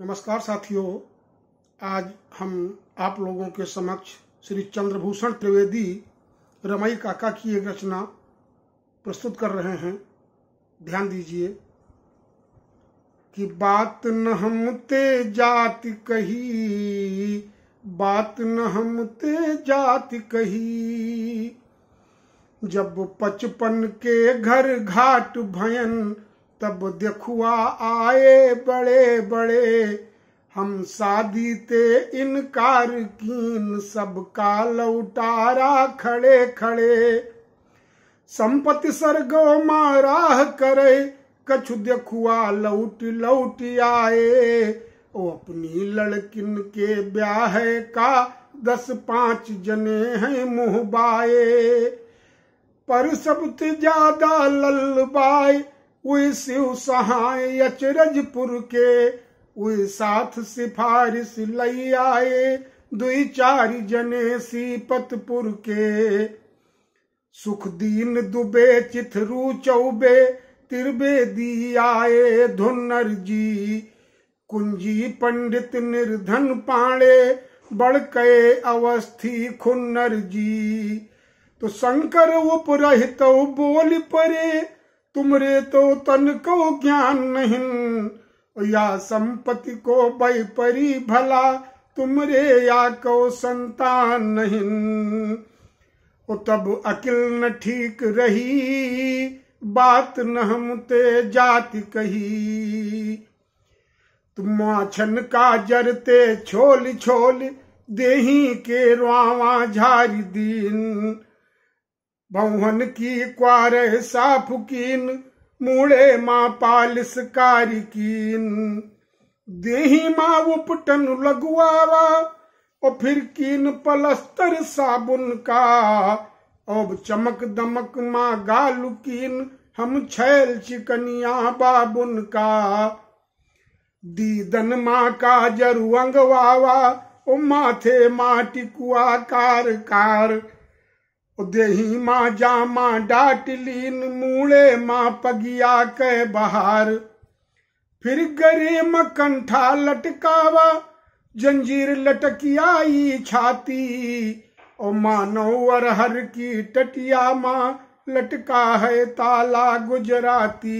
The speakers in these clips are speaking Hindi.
नमस्कार साथियों आज हम आप लोगों के समक्ष श्री चंद्रभूषण त्रिवेदी रमई काका की एक रचना प्रस्तुत कर रहे हैं ध्यान दीजिए कि बात न हम ते जात कही बात न हम ते जात कही जब पचपन के घर घाट भयन तब देखुआ आए बड़े बड़े हम शादी ते इनकार कीन सबका लौटारा खड़े खड़े संपत्ति सरगो माराह करे कछु देखुआ लौट लौट आए ओ अपनी लड़किन के ब्याह का दस पांच जने हैं मुहबाए पर सब ज्यादा लल्लबाई शिव सहाय अचरजपुर के उई साथ सिफारिश लई आए दुई चार जने सीपतपुर के दीन दुबे चिथरू चौबे दी आए धुन्नर जी कुंजी पंडित निर्धन पाणे बड़के अवस्थी खुन्नर जी तो शंकर उपरहित बोल परे तुमरे तो तन को ज्ञान नहीं या संपत्ति को परी भला तुमरे या को संतान नहीं ओ तब अकिल न ठीक रही बात न हम ते जाति कही तुम छन का जरते छोल छोल देही के रुआवा झारी दीन बहुन की साफ कीन मुड़े माँ पालिस कारिकीन देही माँ उपटन लगवावा और फिर कीन पलस्तर साबुन का अब चमक दमक माँ गालुकीन हम छैल चिकनिया बाबुन का दीदन माँ का जरुअंग ओ माथे माँ टिकुआ कार कार उदेही मां जामा डाटलीन मूले मां पगिया के बहार फिर गरे मकंठा लटकावा जंजीर लटकियाई छाती और मानो अरहर की टटिया मां लटका है ताला गुजराती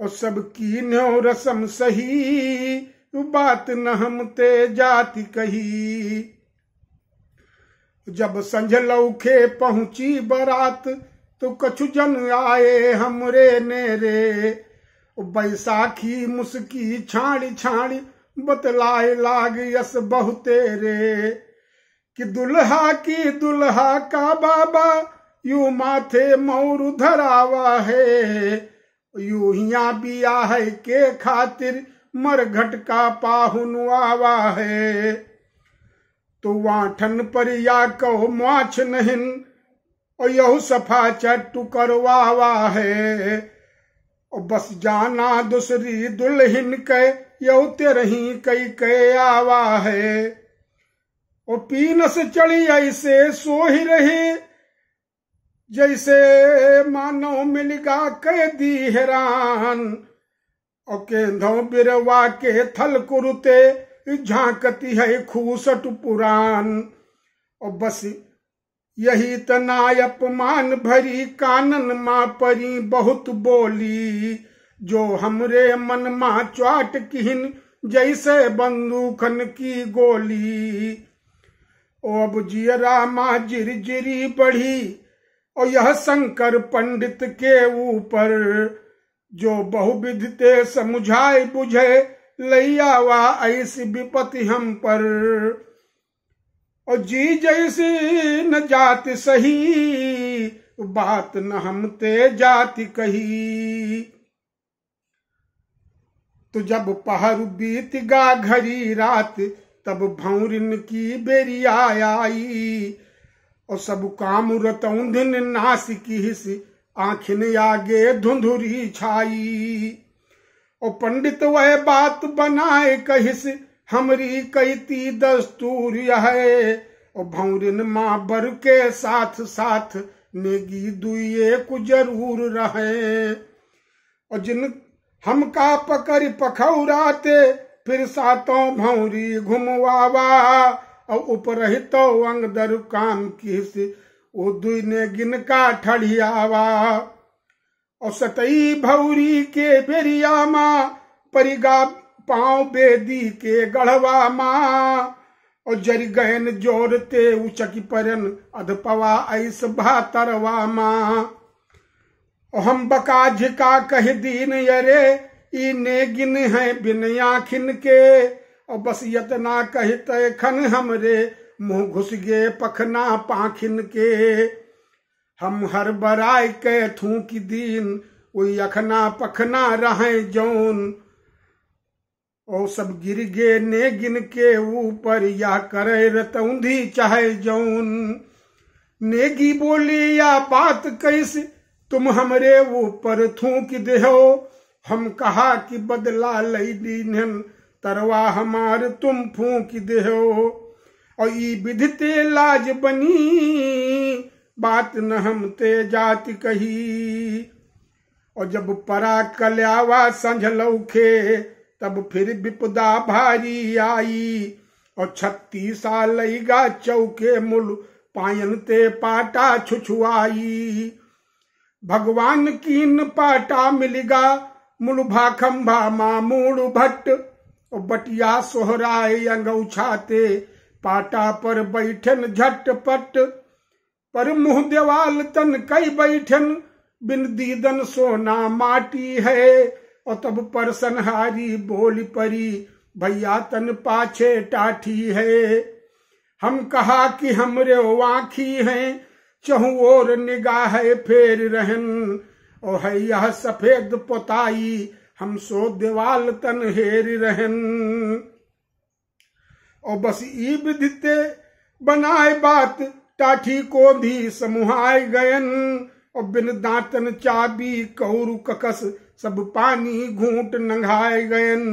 और सबकी नो रसम सही बात न हम ते जाति कही जब संझ लौखे पहुंची बरात तो कछु जन आए हमरे नेरे बैसाखी मुस्की छाणी छाणी बतलाए लाग यस बहुते रे कि दुल्हा की दुल्हा का बाबा यू माथे मोर धरावा है यू हिया बिया है के खातिर मर का पाहुन आवा है तो वाठन पर या कहो माछ नहीं और यहू सफा चट्टू करवा है और बस जाना दूसरी दुल्हन के यहु तेरही कई के आवा है और पीनस चली ऐसे सो ही रही जैसे मानो मिलगा कह दी हैरान और केंधो बिरवा के थल कुरुते झांकती है खूसट पुराण और बस यही तनाय अपमान भरी कानन माँ परी बहुत बोली जो हमरे मन मा चाट किहिन जैसे बंदूकन की गोली ओ अब जियरा जिर जिरी बढ़ी और यह शंकर पंडित के ऊपर जो बहुविधते समझाए बुझे लैया वा ऐसी विपत्ति हम पर और जी जैसी न जात सही बात न हम ते जाति कही तो जब पहर बीत गा घरी रात तब भौरिन की बेरिया आई और सब काम रतौधिन नासिकी हिस आखिन आगे धुंधुरी छाई ओ पंडित वह बात बनाए कहिस हमरी कहती दस्तूर है ओ भौरिन माँ बर के साथ साथ नेगी दुए को जरूर रहे और जिन का पकड़ पखौराते फिर सातो भौरी घुमवावा और उपरहितो अंगदर काम किस ओ दुई ने गिनका ठड़ियावा और सतई भौरी के बेरिया माँ परिगा पाव बेदी के गढ़वा माँ और गहन जोड़ते उचकी परन अधपवा ऐस भातरवा मा ओ हम बका झिका कह दीन यरे ई गिन है बिन आखिन के और बस यतना कहते खन हमरे मुंह घुस गे पखना पाखिन के हम हर बराय के थूक दीन ओ अखना पखना रहे जौन ओ सब गिर गे ने गिन के ऊपर या करे रतौंधी चाहे जौन नेगी बोली या बात कैसे तुम हमरे ऊपर थूक देहो हम कहा कि बदला लई दीन तरवा हमार तुम फूक देहो और ई विधते लाज बनी बात न हम ते जाति कही और जब परा कल्यावा लौखे तब फिर विपदा भारी आई और छत्तीस साल लईगा चौके मुल पायन ते पाटा छुछुआई भगवान न पाटा मिलिगा मुल भाखम्भा मामूल भट्ट और बटिया सोहराए उछाते पाटा पर बैठन झटपट पर मुह देवाल तन कई बैठन बिन दीदन सोना माटी है और तब सनहारी बोल परी भैया तन पाछे टाठी है हम कहा कि हमरे वाखी हैं चहु और निगाह फेर रहन ओ है यह सफेद पोताई हम सो देवाल तन हेर रहन और बस ई विधि बनाए बात टाठी को भी समुहाय गयन और बिन दातन चाबी कौर ककस सब पानी घूट नंघाए गयन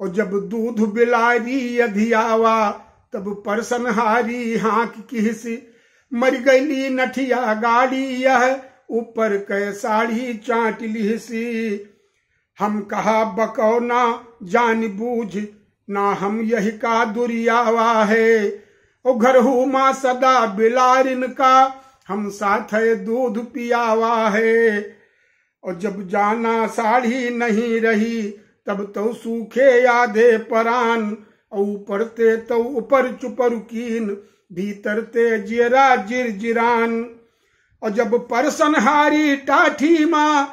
और जब दूध बिलारी अधियावा तब परसन हाक की सी मर गई नठिया गाड़ी यह ऊपर कै साड़ी चाट लिहसी हम कहा बकौना जान बूझ ना हम यही का दुरियावा है घर माँ सदा बिलारिन का हम साथ है दूध पियावा है और जब जाना साड़ी नहीं रही तब तो सूखे यादे परान ऊपर ते तो ऊपर चुपर कीन भीतर ते जिरा जिर जिरान और जब परसनहारी टाठी माँ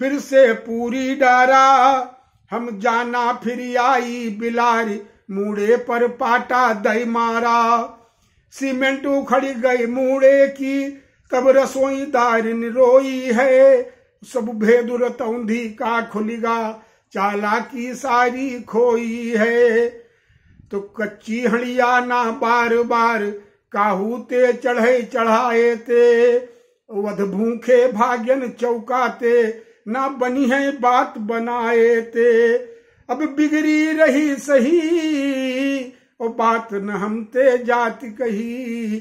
फिर से पूरी डारा हम जाना फिर आई बिलारी मुड़े पर पाटा दई मारा सीमेंट उखड़ गई मूड़े की तब रसोई दार निरोई है सब भेद रतौंधी का खुलगा चाला की सारी खोई है तो कच्ची हड़िया ना बार बार काहू ते चढ़े चढ़ाए ते वध भूखे भाग्यन चौकाते ना बनी है बात बनाए ते अब बिगड़ी रही सही ओ बात न हम ते जाति कही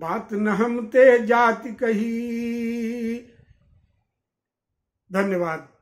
बात न हम ते जाति कही धन्यवाद